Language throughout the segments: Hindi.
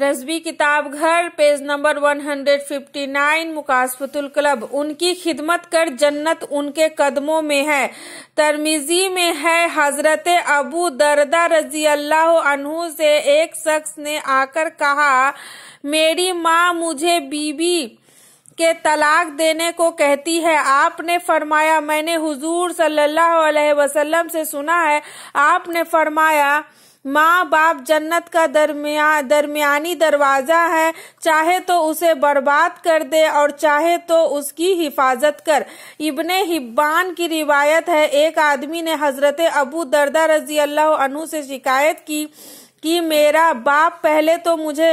रजबी किताब घर पेज नंबर 159 मुकासफतुल क्लब उनकी खिदमत कर जन्नत उनके कदमों में है तरमीजी में है हजरत अबू दरदा रजी अल्लाह अनहु से एक शख्स ने आकर कहा मेरी माँ मुझे बीबी के तलाक देने को कहती है आपने फरमाया मैंने हुजूर सल्लल्लाहु अलैहि वसल्लम से सुना है आपने फरमाया माँ बाप जन्नत का दरमिया दरमियानी दरवाज़ा है चाहे तो उसे बर्बाद कर दे और चाहे तो उसकी हिफाजत कर इब्ने हिब्बान की रिवायत है एक आदमी ने हज़रत अबू दरदा रजी अल्लाह से शिकायत की कि मेरा बाप पहले तो मुझे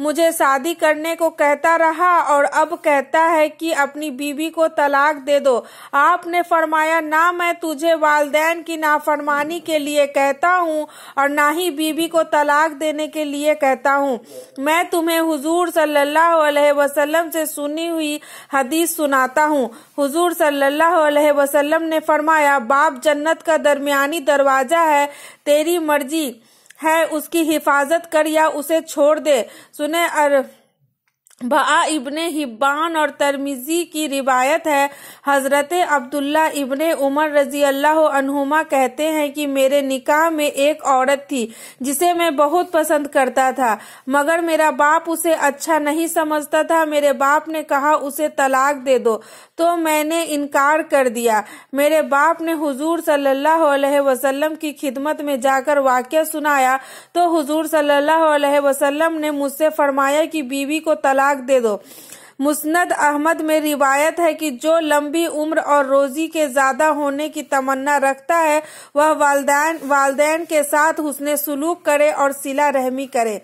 मुझे शादी करने को कहता रहा और अब कहता है कि अपनी बीवी को तलाक दे दो आपने फरमाया ना मैं तुझे वालदेन की नाफरमानी के लिए कहता हूँ और ना ही बीवी को तलाक देने के लिए कहता हूँ मैं तुम्हें हुजूर सल्लल्लाहु अलैहि वसल्लम से सुनी हुई हदीस सुनाता हूँ हुजूर सल्लल्लाहु अलैहि वसल्लम ने फरमाया बाप जन्नत का दरमियानी दरवाजा है तेरी मर्जी है उसकी हिफाजत कर या उसे छोड़ दे सुने अर बा इबन हिब्बान और तरमिजी की रिवायत है हज़रत अब्दुल्ला इबन उमर रजी अल्लाह अनहुमा कहते हैं कि मेरे निकाह में एक औरत थी जिसे मैं बहुत पसंद करता था मगर मेरा बाप उसे अच्छा नहीं समझता था मेरे बाप ने कहा उसे तलाक दे दो तो मैंने इनकार कर दिया मेरे बाप ने हुजूर सल्लल्लाहु अलैहि वसल्लम की खिदमत में जाकर वाक्य सुनाया तो हुजूर सल्लल्लाहु अलैहि वसल्लम ने मुझसे फरमाया कि बीवी को तलाक तलाक दे दो मुस्नद अहमद में रिवायत है कि जो लंबी उम्र और रोजी के ज्यादा होने की तमन्ना रखता है वह वालदेन वालदेन के साथ उसने सुलूक करे और सिला रहमी करे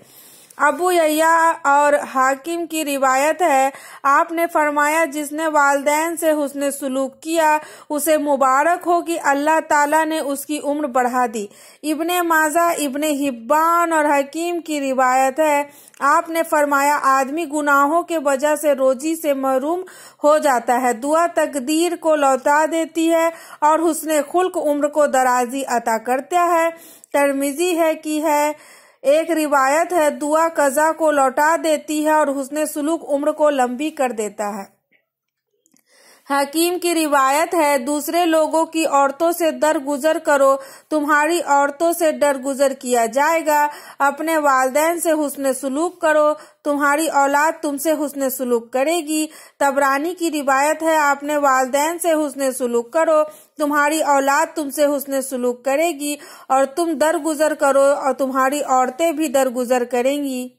अबू यया और हाकिम की रिवायत है आपने फरमाया जिसने वाले से उसने सलूक किया उसे मुबारक हो कि अल्लाह ताला ने उसकी उम्र बढ़ा दी इब्ने माजा इब्ने हिब्बान और हकीम की रिवायत है आपने फरमाया आदमी गुनाहों के वजह से रोजी से महरूम हो जाता है दुआ तकदीर को लौटा देती है और उसने खुल्क उम्र को दराजी अता करता है तरमिजी है की है एक रिवायत है दुआ कज़ा को लौटा देती है और उसने सुलूक उम्र को लंबी कर देता है हकीम की रिवायत है दूसरे लोगों की औरतों से दरगुजर करो तुम्हारी औरतों से दरगुजर किया जाएगा अपने वालदेन से हुसन सलूक करो तुम्हारी औलाद तुमसे हुसन सलूक करेगी तबरानी की रिवायत है अपने वालदेन से हुसन सलूक करो तुम्हारी औलाद तुमसे हुसन सलूक करेगी और तुम दरगुजर करो और तुम्हारी औरतें भी दरगुजर करेंगी